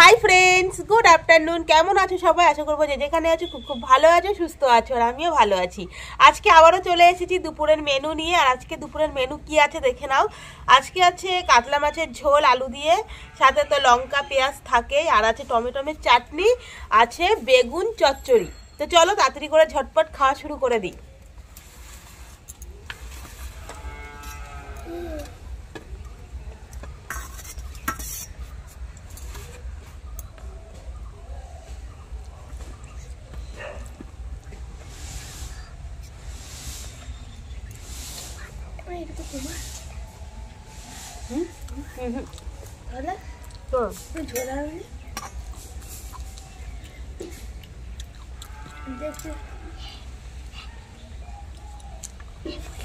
Hi friends good afternoon কেমন আছো সবাই আশা করবো যে যেখানে আছো খুব খুব ভালো আছো সুস্থ আছো আর আমিও ভালো আছি আজকে আবারও চলে এসেছি দুপুরের মেনু নিয়ে আর আজকে দুপুরের মেনু কি আছে দেখে নাও আজকে আছে কাতলা মাছের ঝোল আলু দিয়ে সাথে তো লঙ্কা পেঁয়াজ থাকে আর আছে টমেটোমের চাটনি আছে বেগুন চচ্চড়ি তো চলো তাড়াতাড়ি করে ঝটপট খাওয়া শুরু করে দিই Hai, dekat rumah. Hmm? Mhm. Ada? Tu. Tu jualan ni. Jadi.